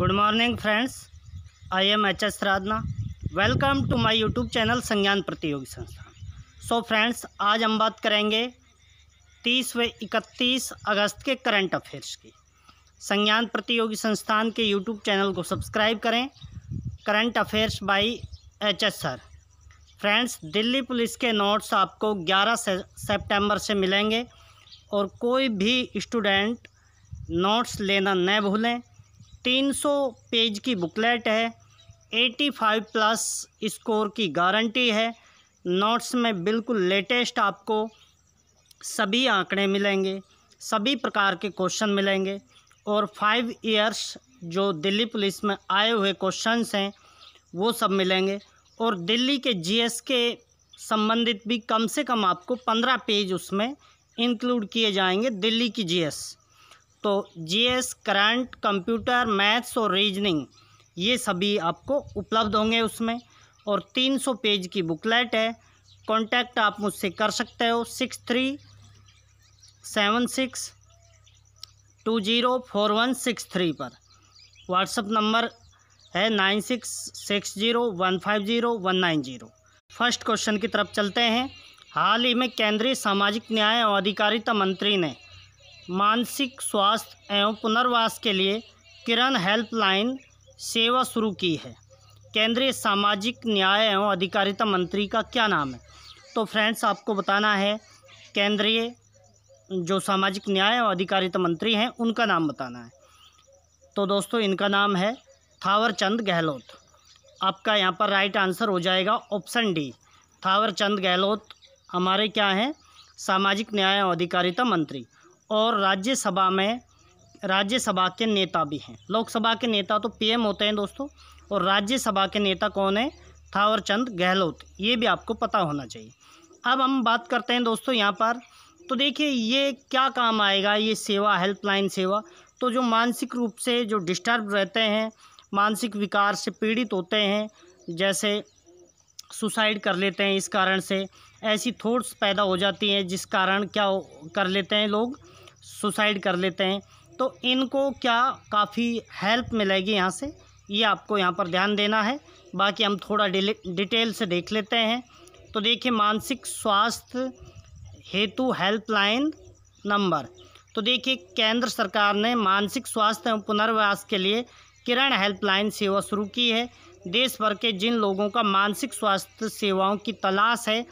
good morning friends I am H S Radhana welcome to my YouTube channel Sangyan Pratiyogi संस्थान so friends आज हम बात करेंगे तीस व इकतीस अगस्त के करंट अफेयर्स की संज्ञान प्रतियोगी संस्थान के यूट्यूब चैनल को सब्सक्राइब करें current affairs by H S sir friends Delhi police के नोट्स आपको ग्यारह सेप्टेम्बर से मिलेंगे और कोई भी स्टूडेंट नोट्स लेना न भूलें 300 पेज की बुकलेट है 85 प्लस स्कोर की गारंटी है नोट्स में बिल्कुल लेटेस्ट आपको सभी आंकड़े मिलेंगे सभी प्रकार के क्वेश्चन मिलेंगे और फाइव ईयर्स जो दिल्ली पुलिस में आए हुए क्वेश्चंस हैं वो सब मिलेंगे और दिल्ली के जीएस के संबंधित भी कम से कम आपको पंद्रह पेज उसमें इंक्लूड किए जाएंगे दिल्ली की जीएस तो जीएस करंट कंप्यूटर मैथ्स और रीजनिंग ये सभी आपको उपलब्ध होंगे उसमें और 300 पेज की बुकलेट है कांटेक्ट आप मुझसे कर सकते हो six three seven six two zero four one six three पर व्हाट्सअप नंबर है nine six six zero one five zero one nine zero first question की तरफ चलते हैं हाल ही में केंद्रीय सामाजिक न्याय और अधिकारिता मंत्री ने मानसिक स्वास्थ्य एवं पुनर्वास के लिए किरण हेल्पलाइन सेवा शुरू की है केंद्रीय सामाजिक न्याय एवं अधिकारिता मंत्री का क्या नाम है तो फ्रेंड्स आपको बताना है केंद्रीय जो सामाजिक न्याय और अधिकारिता मंत्री हैं उनका नाम बताना है तो दोस्तों इनका नाम है थावरचंद गहलोत आपका यहाँ पर राइट आंसर हो जाएगा ऑप्शन डी थावरचंद गहलोत हमारे क्या हैं सामाजिक न्याय और अधिकारिता मंत्री और राज्यसभा में राज्यसभा के नेता भी हैं लोकसभा के नेता तो पीएम होते हैं दोस्तों और राज्यसभा के नेता कौन है थावरचंद गहलोत ये भी आपको पता होना चाहिए अब हम बात करते हैं दोस्तों यहाँ पर तो देखिए ये क्या काम आएगा ये सेवा हेल्पलाइन सेवा तो जो मानसिक रूप से जो डिस्टर्ब रहते हैं मानसिक विकार से पीड़ित होते हैं जैसे सुसाइड कर लेते हैं इस कारण से ऐसी थॉट्स पैदा हो जाती हैं जिस कारण क्या कर लेते हैं लोग सुसाइड कर लेते हैं तो इनको क्या काफ़ी हेल्प मिलेगी यहाँ से ये आपको यहाँ पर ध्यान देना है बाकी हम थोड़ा डिटेल से देख लेते हैं तो देखिए मानसिक स्वास्थ्य हेतु हेल्पलाइन नंबर तो देखिए केंद्र सरकार ने मानसिक स्वास्थ्य एवं पुनर्वास के लिए किरण हेल्पलाइन सेवा शुरू की है देश भर के जिन लोगों का मानसिक स्वास्थ्य सेवाओं की तलाश है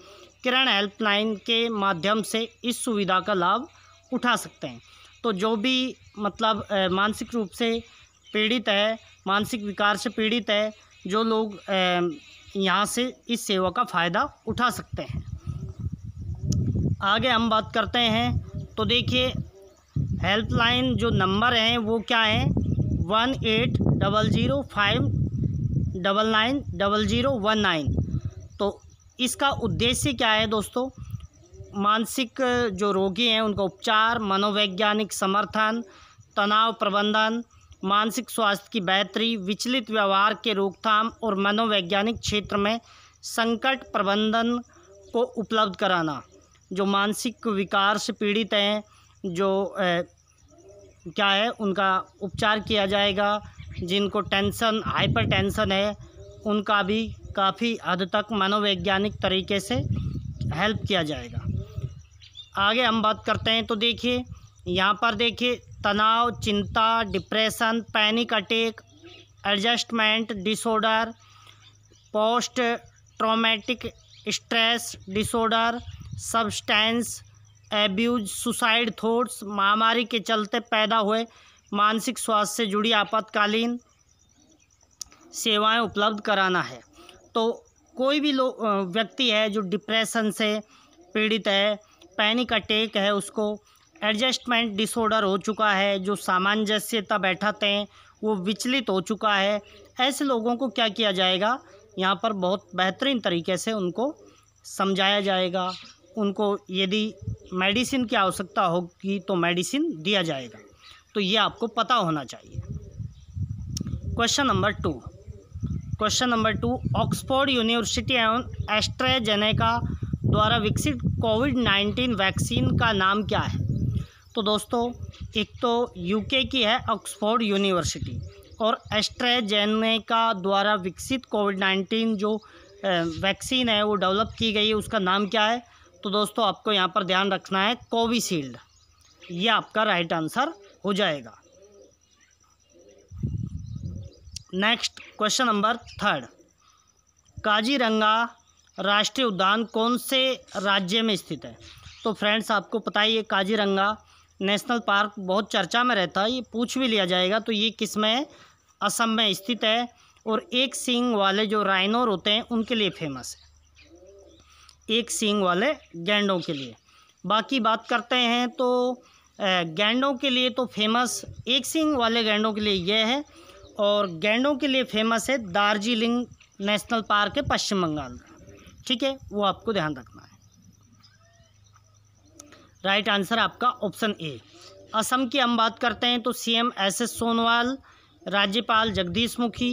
किरण हेल्पलाइन के माध्यम से इस सुविधा का लाभ उठा सकते हैं तो जो भी मतलब मानसिक रूप से पीड़ित है मानसिक विकार से पीड़ित है जो लोग यहाँ से इस सेवा का फ़ायदा उठा सकते हैं आगे हम बात करते हैं तो देखिए हेल्पलाइन जो नंबर हैं वो क्या हैं one eight double zero five double nine double zero one nine तो इसका उद्देश्य क्या है दोस्तों मानसिक जो रोगी हैं उनका उपचार मनोवैज्ञानिक समर्थन तनाव प्रबंधन मानसिक स्वास्थ्य की बेहतरी विचलित व्यवहार के रोकथाम और मनोवैज्ञानिक क्षेत्र में संकट प्रबंधन को उपलब्ध कराना जो मानसिक विकार से पीड़ित हैं जो ए, क्या है उनका उपचार किया जाएगा जिनको टेंशन हाइपर टेंशन है उनका भी काफ़ी हद तक मनोवैज्ञानिक तरीके से हेल्प किया जाएगा आगे हम बात करते हैं तो देखिए यहाँ पर देखिए तनाव चिंता depression panic attack adjustment disorder post traumatic stress disorder substance abuse suicide thoughts महामारी के चलते पैदा हुए मानसिक स्वास्थ्य से जुड़ी आपातकालीन सेवाएं उपलब्ध कराना है तो कोई भी लोग व्यक्ति है जो डिप्रेशन से पीड़ित है पैनिक अटैक है उसको एडजस्टमेंट डिसऑर्डर हो चुका है जो सामंजस्यता बैठाते हैं वो विचलित हो चुका है ऐसे लोगों को क्या किया जाएगा यहाँ पर बहुत बेहतरीन तरीके से उनको समझाया जाएगा उनको यदि मेडिसिन की आवश्यकता होगी तो मेडिसिन दिया जाएगा तो ये आपको पता होना चाहिए question number two question number two Oxford University एवं एस्ट्रेजेनेका द्वारा विकसित कोविड नाइन्टीन वैक्सीन का नाम क्या है तो दोस्तों एक तो यूके की है ऑक्सफोर्ड यूनिवर्सिटी और एस्ट्रेजेनेका द्वारा विकसित कोविड नाइन्टीन जो वैक्सीन है वो डेवलप की गई है उसका नाम क्या है तो दोस्तों आपको यहाँ पर ध्यान रखना है कोविशील्ड ये आपका राइट आंसर हो जाएगा next question number third Kaziranga राष्ट्रीय उद्यान कौन से राज्य में स्थित है तो फ्रेंड्स आपको पता ही है काजीरंगा नेशनल पार्क बहुत चर्चा में रहता है ये पूछ भी लिया जाएगा तो ये किस में असम में स्थित है और एक सींग वाले जो राइनोर होते हैं उनके लिए फेमस है एक सींग वाले गैंडों के लिए बाकी बात करते हैं तो गैंडों के लिए तो फेमस एक सींग वाले गैंडों के लिए यह है और गैंडों के लिए फेमस है दार्जिलिंग नेशनल पार्क है पश्चिम बंगाल में ठीक है वो आपको ध्यान रखना है राइट आंसर आपका ऑप्शन ए असम की हम बात करते हैं तो सीएम एस एस सोनवाल राज्यपाल जगदीश मुखी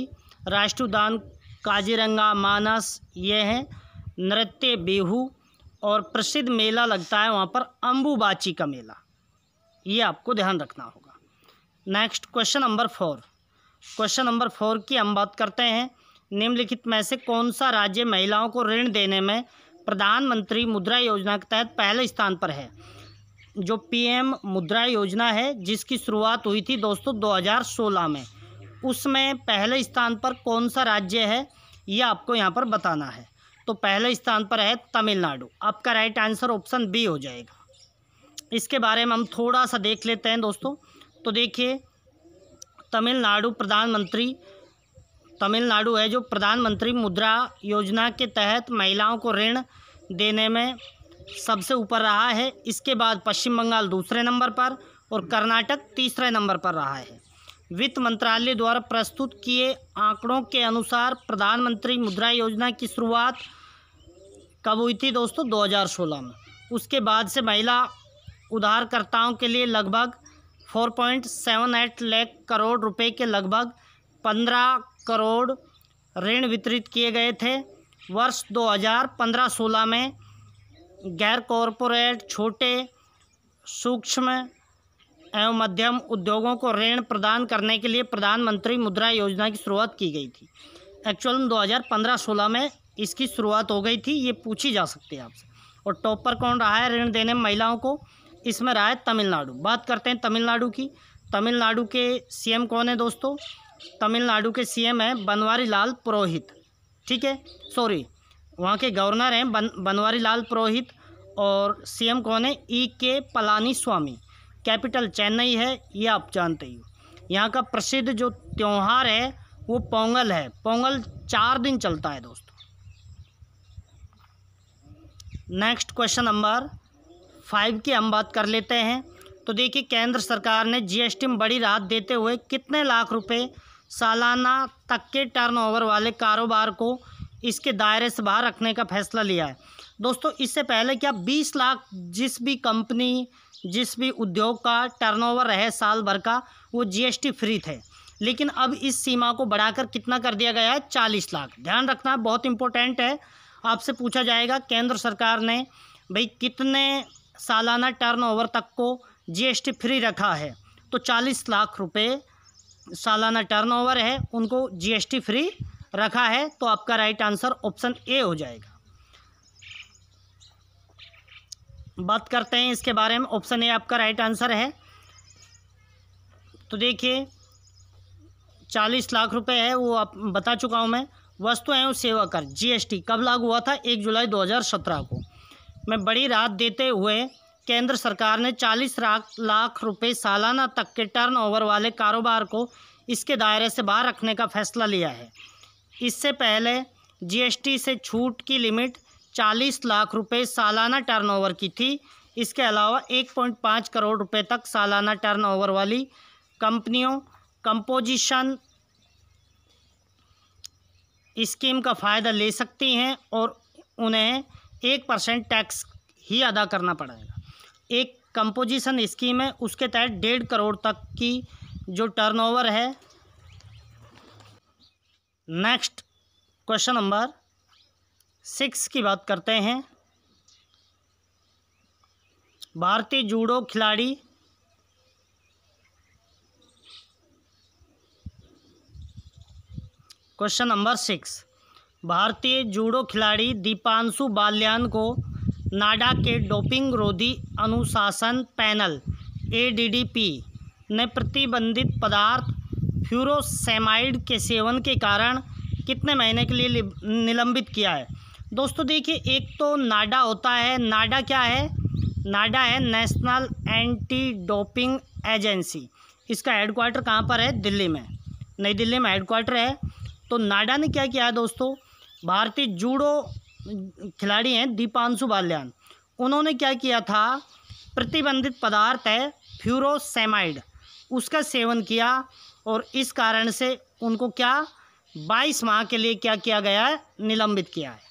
राष्ट्र उद्यान काजीरंगा मानस ये हैं नृत्य बेहू और प्रसिद्ध मेला लगता है वहाँ पर अम्बुबाची का मेला ये आपको ध्यान रखना होगा next question number four question number four की हम बात करते हैं निम्नलिखित में से कौन सा राज्य महिलाओं को ऋण देने में प्रधानमंत्री मुद्रा योजना के तहत पहले स्थान पर है जो पीएम मुद्रा योजना है जिसकी शुरुआत हुई थी दोस्तों 2016 में उसमें पहले स्थान पर कौन सा राज्य है ये आपको यहाँ पर बताना है तो पहले स्थान पर है तमिलनाडु आपका राइट आंसर ऑप्शन बी हो जाएगा इसके बारे में हम थोड़ा सा देख लेते हैं दोस्तों तो देखिए तमिलनाडु प्रधानमंत्री तमिलनाडु है जो प्रधानमंत्री मुद्रा योजना के तहत महिलाओं को ऋण देने में सबसे ऊपर रहा है इसके बाद पश्चिम बंगाल दूसरे नंबर पर और कर्नाटक तीसरे नंबर पर रहा है वित्त मंत्रालय द्वारा प्रस्तुत किए आंकड़ों के अनुसार प्रधानमंत्री मुद्रा योजना की शुरुआत कब हुई थी दोस्तों 2016 में उसके बाद से महिला उधारकर्ताओं के लिए लगभग 4.78 लाख करोड़ रुपए के लगभग पंद्रह करोड़ ऋण वितरित किए गए थे वर्ष 2015-16 में गैर कॉरपोरेट छोटे सूक्ष्म एवं मध्यम उद्योगों को ऋण प्रदान करने के लिए प्रधानमंत्री मुद्रा योजना की शुरुआत की गई थी एक्चुअल में पंद्रह सोलह में इसकी शुरुआत हो गई थी ये पूछी जा सकती है आपसे और टॉपर कौन रहा है ऋण देने में महिलाओं को इसमें रहा है तमिलनाडु बात करते हैं तमिलनाडु की तमिलनाडु के सीएम कौन है दोस्तों तमिलनाडु के सीएम हैं बनवारी लाल पुरोहित ठीक है सॉरी वहाँ के गवर्नर हैं बन बनवारी लाल पुरोहित और सीएम कौन है ई e के पलानी स्वामी कैपिटल चेन्नई है ये आप जानते ही हो यहाँ का प्रसिद्ध जो त्यौहार है वो पोंगल है पोंगल चार दिन चलता है दोस्तों नेक्स्ट क्वेश्चन नंबर फाइव की हम बात कर लेते हैं तो देखिए केंद्र सरकार ने जीएसटी में बड़ी राहत देते हुए कितने लाख रुपए सालाना तक के टर्नओवर वाले कारोबार को इसके दायरे से बाहर रखने का फैसला लिया है दोस्तों इससे पहले क्या 20 लाख जिस भी कंपनी जिस भी उद्योग का टर्नओवर रहे साल भर का वो जीएसटी फ्री थे लेकिन अब इस सीमा को बढ़ाकर कितना कर दिया गया है चालीस लाख ध्यान रखना बहुत इम्पोर्टेंट है आपसे पूछा जाएगा केंद्र सरकार ने भाई कितने सालाना टर्नओवर तक को जीएसटी फ्री रखा है तो चालीस लाख रुपए सालाना टर्नओवर है उनको जीएसटी फ्री रखा है तो आपका राइट आंसर ऑप्शन ए हो जाएगा बात करते हैं इसके बारे में ऑप्शन ए आपका राइट आंसर है तो देखिए चालीस लाख रुपए है वो आप बता चुका हूँ मैं वस्तु एवं सेवा कर जीएसटी कब लागू हुआ था एक जुलाई 2017 को मैं बड़ी राहत देते हुए केंद्र सरकार ने 40 लाख रुपए सालाना तक के टर्नओवर वाले कारोबार को इसके दायरे से बाहर रखने का फैसला लिया है इससे पहले जीएसटी से छूट की लिमिट 40 लाख रुपए सालाना टर्नओवर की थी इसके अलावा 1.5 करोड़ रुपए तक सालाना टर्नओवर वाली कंपनियों कंपोजिशन स्कीम का फ़ायदा ले सकती हैं और उन्हें एक परसेंट टैक्स ही अदा करना पड़ेगा एक कंपोजिशन स्कीम है उसके तहत डेढ़ करोड़ तक की जो टर्नओवर है नेक्स्ट क्वेश्चन नंबर सिक्स की बात करते हैं भारतीय जूडो खिलाड़ी क्वेश्चन नंबर सिक्स भारतीय जूडो खिलाड़ी दीपांशु बाल्यान को नाडा के डोपिंग रोधी अनुशासन पैनल एडीडीपी ने प्रतिबंधित पदार्थ फ्यूरोसेमाइड के सेवन के कारण कितने महीने के लिए निलंबित किया है दोस्तों देखिए एक तो नाडा होता है नाडा क्या है नाडा है नेशनल एंटी डोपिंग एजेंसी इसका हेडक्वार्टर कहाँ पर है दिल्ली में नई दिल्ली में हेडक्वार्टर है तो नाडा ने क्या किया है दोस्तों भारतीय जूडो खिलाड़ी हैं दीपांशु बाल्यान उन्होंने क्या किया था प्रतिबंधित पदार्थ है फ्यूरोसेमाइड उसका सेवन किया और इस कारण से उनको क्या बाईस माह के लिए क्या किया गया है निलंबित किया है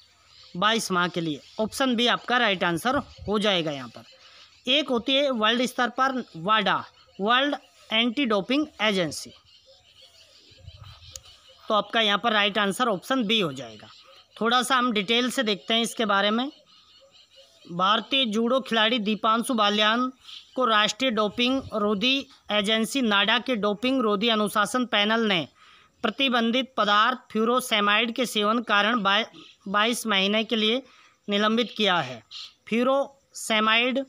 बाईस माह के लिए ऑप्शन बी आपका राइट आंसर हो जाएगा यहाँ पर एक होती है वर्ल्ड स्तर पर वाडा वर्ल्ड एंटी डोपिंग एजेंसी तो आपका यहाँ पर राइट आंसर ऑप्शन बी हो जाएगा थोड़ा सा हम डिटेल से देखते हैं इसके बारे में भारतीय जूडो खिलाड़ी दीपांशु बाल्यान को राष्ट्रीय डोपिंग रोधी एजेंसी नाडा के डोपिंग रोधी अनुशासन पैनल ने प्रतिबंधित पदार्थ फ्यूरोसेमाइड के सेवन कारण बाईस महीने के लिए निलंबित किया है फ्यूरोसेमाइड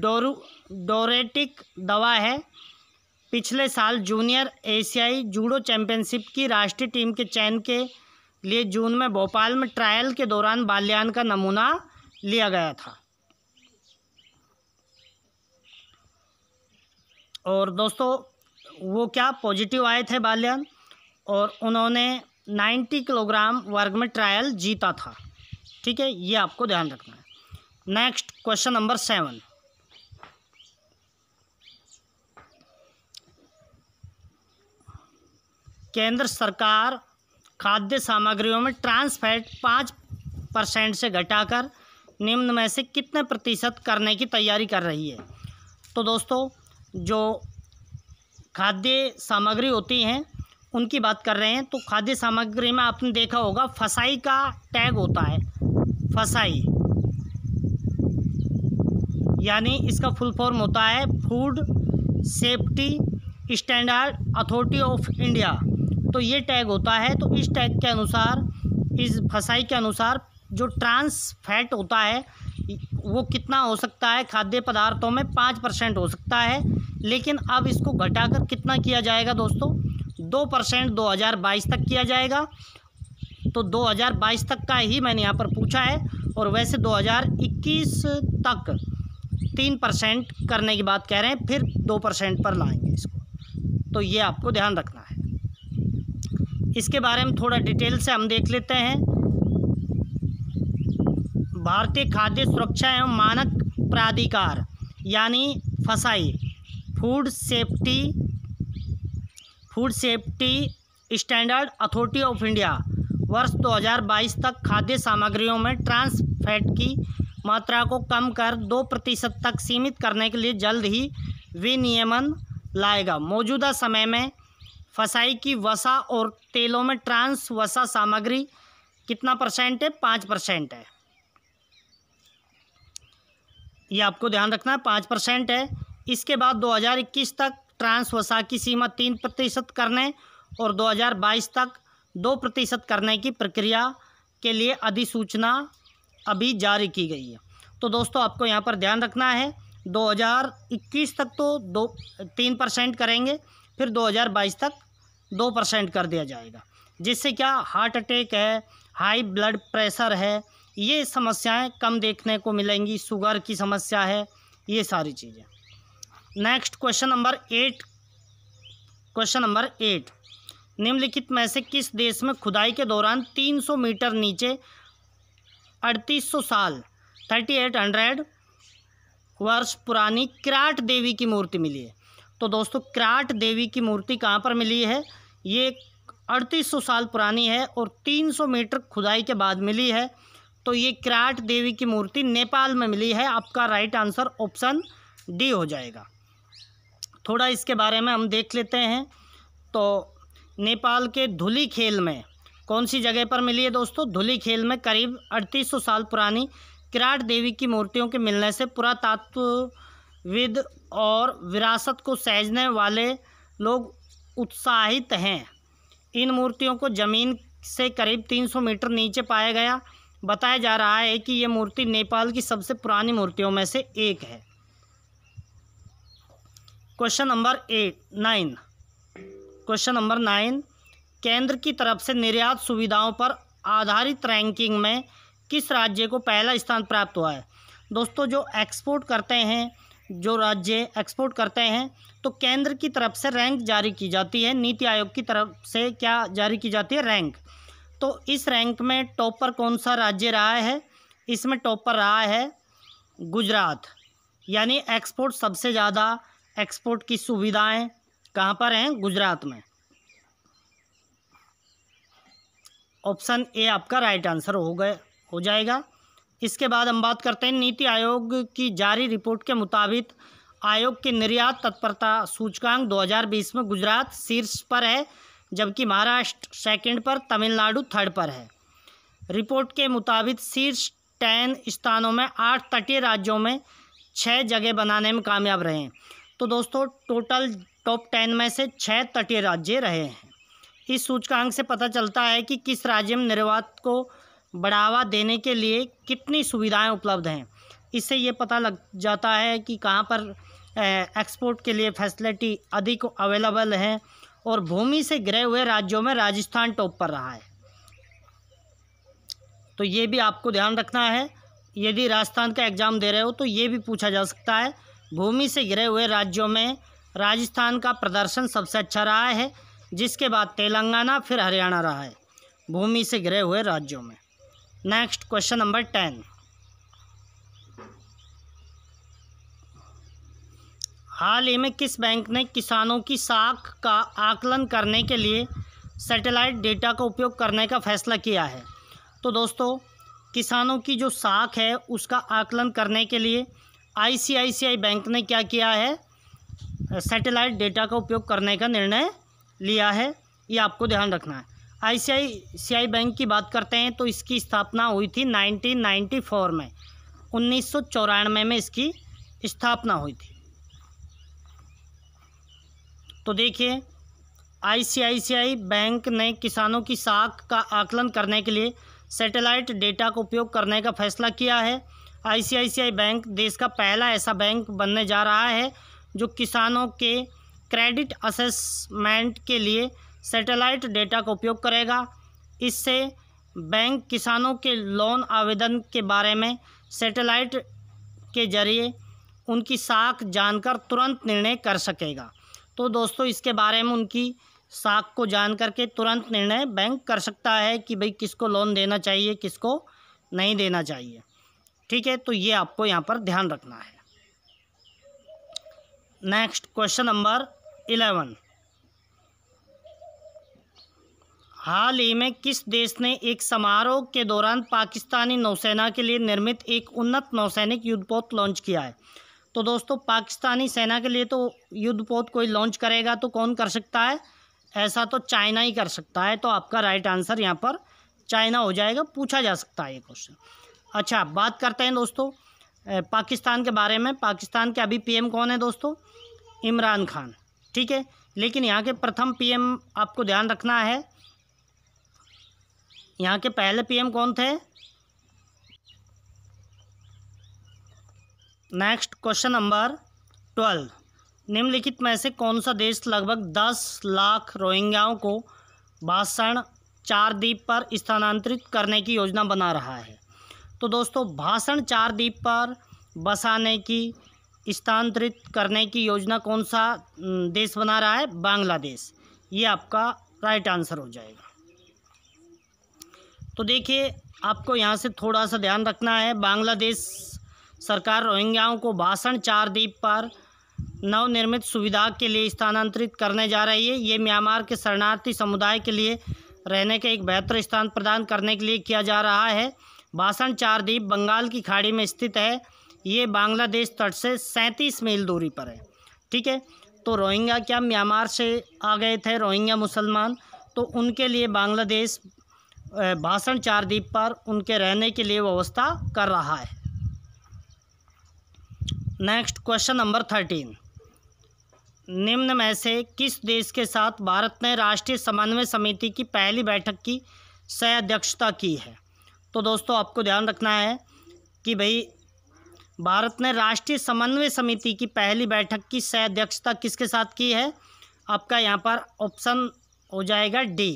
डोरू डोरेटिक दवा है पिछले साल जूनियर एशियाई जूडो चैंपियनशिप की राष्ट्रीय टीम के चयन के लिए जून में भोपाल में ट्रायल के दौरान बाल्यान का नमूना लिया गया था और दोस्तों वो क्या पॉजिटिव आए थे बाल्यान और उन्होंने 90 किलोग्राम वर्ग में ट्रायल जीता था ठीक है ये आपको ध्यान रखना है नेक्स्ट क्वेश्चन नंबर सेवन केंद्र सरकार खाद्य सामग्रियों में ट्रांस फैट पाँच परसेंट से घटाकर निम्न में से कितने प्रतिशत करने की तैयारी कर रही है तो दोस्तों जो खाद्य सामग्री होती हैं उनकी बात कर रहे हैं तो खाद्य सामग्री में आपने देखा होगा फसाई का टैग होता है फसाई यानी इसका फुल फॉर्म होता है food safety standard authority of India तो ये टैग होता है तो इस टैग के अनुसार इस फसाई के अनुसार जो ट्रांस फैट होता है वो कितना हो सकता है खाद्य पदार्थों में पाँच परसेंट हो सकता है लेकिन अब इसको घटाकर कितना किया जाएगा दोस्तों दो परसेंट दो हज़ार बाईस तक किया जाएगा तो दो हज़ार बाईस तक का ही मैंने यहाँ पर पूछा है और वैसे दो हज़ार इक्कीस तक तीन परसेंट करने की बात कह रहे हैं फिर दो परसेंट पर लाएंगे इसको तो ये आपको ध्यान रखना है इसके बारे में थोड़ा डिटेल से हम देख लेते हैं भारतीय खाद्य सुरक्षा एवं मानक प्राधिकार यानी FSSAI food safety food safety standard authority of India वर्ष 2022 तक खाद्य सामग्रियों में ट्रांस फैट की मात्रा को कम कर दो प्रतिशत तक सीमित करने के लिए जल्द ही विनियमन लाएगा मौजूदा समय में फसाई की वसा और तेलों में ट्रांस वसा सामग्री कितना परसेंट है पाँच परसेंट है ये आपको ध्यान रखना है पाँच परसेंट है इसके बाद 2021 तक ट्रांस वसा की सीमा तीन प्रतिशत करने और 2022 तक दो प्रतिशत करने की प्रक्रिया के लिए अधिसूचना अभी जारी की गई है तो दोस्तों आपको यहाँ पर ध्यान रखना है 2021 तक तो दो तीन परसेंट करेंगे फिर 2022 तक दो परसेंट कर दिया जाएगा जिससे क्या हार्ट अटैक है हाई ब्लड प्रेशर है ये समस्याएं कम देखने को मिलेंगी शुगर की समस्या है ये सारी चीज़ें next question number eight question number eight निम्नलिखित में से किस देश में खुदाई के दौरान 300 मीटर नीचे 3800 साल 3800 वर्ष पुरानी किराट देवी की मूर्ति मिली है तो दोस्तों क्राट देवी की मूर्ति कहाँ पर मिली है ये 3800 साल पुरानी है और 300 मीटर खुदाई के बाद मिली है तो ये क्राट देवी की मूर्ति नेपाल में मिली है आपका राइट आंसर ऑप्शन डी हो जाएगा थोड़ा इसके बारे में हम देख लेते हैं तो नेपाल के धुली खेल में कौन सी जगह पर मिली है दोस्तों धुली खेल में करीब 3800 साल पुरानी किराट देवी की मूर्तियों के मिलने से पुरातत्वविद और विरासत को सहजने वाले लोग उत्साहित हैं इन मूर्तियों को ज़मीन से करीब 300 मीटर नीचे पाया गया बताया जा रहा है कि ये मूर्ति नेपाल की सबसे पुरानी मूर्तियों में से एक है question number eight nine question number nine केंद्र की तरफ से निर्यात सुविधाओं पर आधारित रैंकिंग में किस राज्य को पहला स्थान प्राप्त हुआ है दोस्तों जो एक्सपोर्ट करते हैं जो राज्य एक्सपोर्ट करते हैं तो केंद्र की तरफ से रैंक जारी की जाती है नीति आयोग की तरफ से क्या जारी की जाती है रैंक तो इस रैंक में टॉपर कौन सा राज्य रहा है इसमें टॉपर रहा है गुजरात यानी एक्सपोर्ट सबसे ज़्यादा एक्सपोर्ट की सुविधाएं कहाँ पर हैं गुजरात में ऑप्शन ए आपका राइट आंसर हो गए हो जाएगा इसके बाद हम बात करते हैं नीति आयोग की जारी रिपोर्ट के मुताबिक आयोग के निर्यात तत्परता सूचकांक 2020 में गुजरात शीर्ष पर है जबकि महाराष्ट्र सेकंड पर तमिलनाडु थर्ड पर है रिपोर्ट के मुताबिक शीर्ष टेन स्थानों में आठ तटीय राज्यों में छः जगह बनाने में कामयाब रहे तो दोस्तों टोटल टॉप टेन में से छः तटीय राज्य रहे हैं इस सूचकांक से पता चलता है कि किस राज्य में निर्वात को बढ़ावा देने के लिए कितनी सुविधाएं उपलब्ध हैं इससे ये पता लग जाता है कि कहाँ पर एक्सपोर्ट के लिए फैसिलिटी अधिक अवेलेबल है और भूमि से गिरे हुए राज्यों में राजस्थान टॉप पर रहा है तो ये भी आपको ध्यान रखना है यदि राजस्थान का एग्ज़ाम दे रहे हो तो ये भी पूछा जा सकता है भूमि से गिरे हुए राज्यों में राजस्थान का प्रदर्शन सबसे अच्छा रहा है जिसके बाद तेलंगाना फिर हरियाणा रहा है भूमि से घिरे हुए राज्यों में नेक्स्ट क्वेश्चन नंबर टेन हाल ही में किस बैंक ने किसानों की साख का आकलन करने के लिए सैटेलाइट डेटा का उपयोग करने का फैसला किया है तो दोस्तों किसानों की जो साख है उसका आकलन करने के लिए आईसीआईसीआई बैंक ने क्या किया है सैटेलाइट डेटा का उपयोग करने का निर्णय लिया है ये आपको ध्यान रखना है आईसीआईसीआई बैंक की बात करते हैं तो इसकी स्थापना हुई थी 1994 में उन्नीस में इसकी स्थापना हुई थी तो देखिए आईसीआईसीआई बैंक ने किसानों की साख का आकलन करने के लिए सैटेलाइट डेटा का उपयोग करने का फैसला किया है आईसीआईसीआई बैंक देश का पहला ऐसा बैंक बनने जा रहा है जो किसानों के क्रेडिट असेसमेंट के लिए सैटेलाइट डेटा का उपयोग करेगा इससे बैंक किसानों के लोन आवेदन के बारे में सैटेलाइट के जरिए उनकी साख जानकर तुरंत निर्णय कर सकेगा तो दोस्तों इसके बारे में उनकी साख को जान करके तुरंत निर्णय बैंक कर सकता है कि भाई किसको लोन देना चाहिए किसको नहीं देना चाहिए ठीक है तो ये आपको यहाँ पर ध्यान रखना है नेक्स्ट क्वेश्चन नंबर इलेवन हाल ही में किस देश ने एक समारोह के दौरान पाकिस्तानी नौसेना के लिए निर्मित एक उन्नत नौसैनिक युद्धपोत लॉन्च किया है तो दोस्तों पाकिस्तानी सेना के लिए तो युद्धपोत कोई लॉन्च करेगा तो कौन कर सकता है ऐसा तो चाइना ही कर सकता है तो आपका राइट आंसर यहाँ पर चाइना हो जाएगा पूछा जा सकता है ये क्वेश्चन अच्छा बात करते हैं दोस्तों पाकिस्तान के बारे में पाकिस्तान के अभी पीएम कौन है दोस्तों इमरान खान ठीक है लेकिन यहाँ के प्रथम पीएम आपको ध्यान रखना है यहाँ के पहले पीएम कौन थे नेक्स्ट क्वेश्चन नंबर ट्वेल्व निम्नलिखित में से कौन सा देश लगभग दस लाख रोहिंग्याओं को भाषण चार द्वीप पर स्थानांतरित करने की योजना बना रहा है तो दोस्तों भाषण चार द्वीप पर बसाने की स्थानांतरित करने की योजना कौन सा देश बना रहा है बांग्लादेश ये आपका राइट आंसर हो जाएगा तो देखिए आपको यहाँ से थोड़ा सा ध्यान रखना है बांग्लादेश सरकार रोहिंग्याओं को भाषण चार द्वीप पर नवनिर्मित सुविधा के लिए स्थानांतरित करने जा रही है ये म्यांमार के शरणार्थी समुदाय के लिए रहने का एक बेहतर स्थान प्रदान करने के लिए किया जा रहा है भाषण चार द्वीप बंगाल की खाड़ी में स्थित है ये बांग्लादेश तट से सैंतीस मील दूरी पर है ठीक है तो रोहिंग्या क्या म्यांमार से आ गए थे रोहिंग्या मुसलमान तो उनके लिए बांग्लादेश भाषण द्वीप पर उनके रहने के लिए व्यवस्था कर रहा है नेक्स्ट क्वेश्चन नंबर थर्टीन निम्न में से किस देश के साथ भारत ने राष्ट्रीय समन्वय समिति की पहली बैठक की सह अध्यक्षता की है तो दोस्तों आपको ध्यान रखना है कि भाई भारत ने राष्ट्रीय समन्वय समिति की पहली बैठक की सह अध्यक्षता किसके साथ की है आपका यहाँ पर ऑप्शन हो जाएगा डी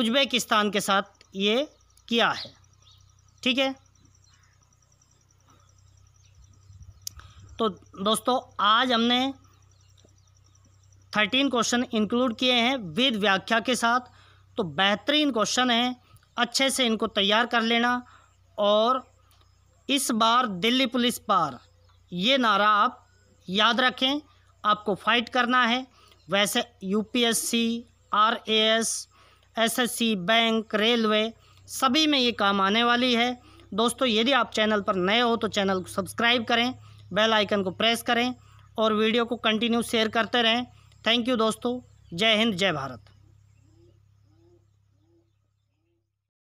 उज्बेकिस्तान के साथ ये किया है ठीक है तो दोस्तों आज हमने थर्टीन क्वेश्चन इंक्लूड किए हैं विद व्याख्या के साथ तो बेहतरीन क्वेश्चन हैं अच्छे से इनको तैयार कर लेना और इस बार दिल्ली पुलिस पार ये नारा आप याद रखें आपको फाइट करना है वैसे UPSC RAS SSC, bank railway सभी में ये काम आने वाली है दोस्तों यदि आप चैनल पर नए हो तो चैनल को सब्सक्राइब करें बेल आइकन को प्रेस करें और वीडियो को कंटिन्यू शेयर करते रहें थैंक यू दोस्तों जय हिंद जय भारत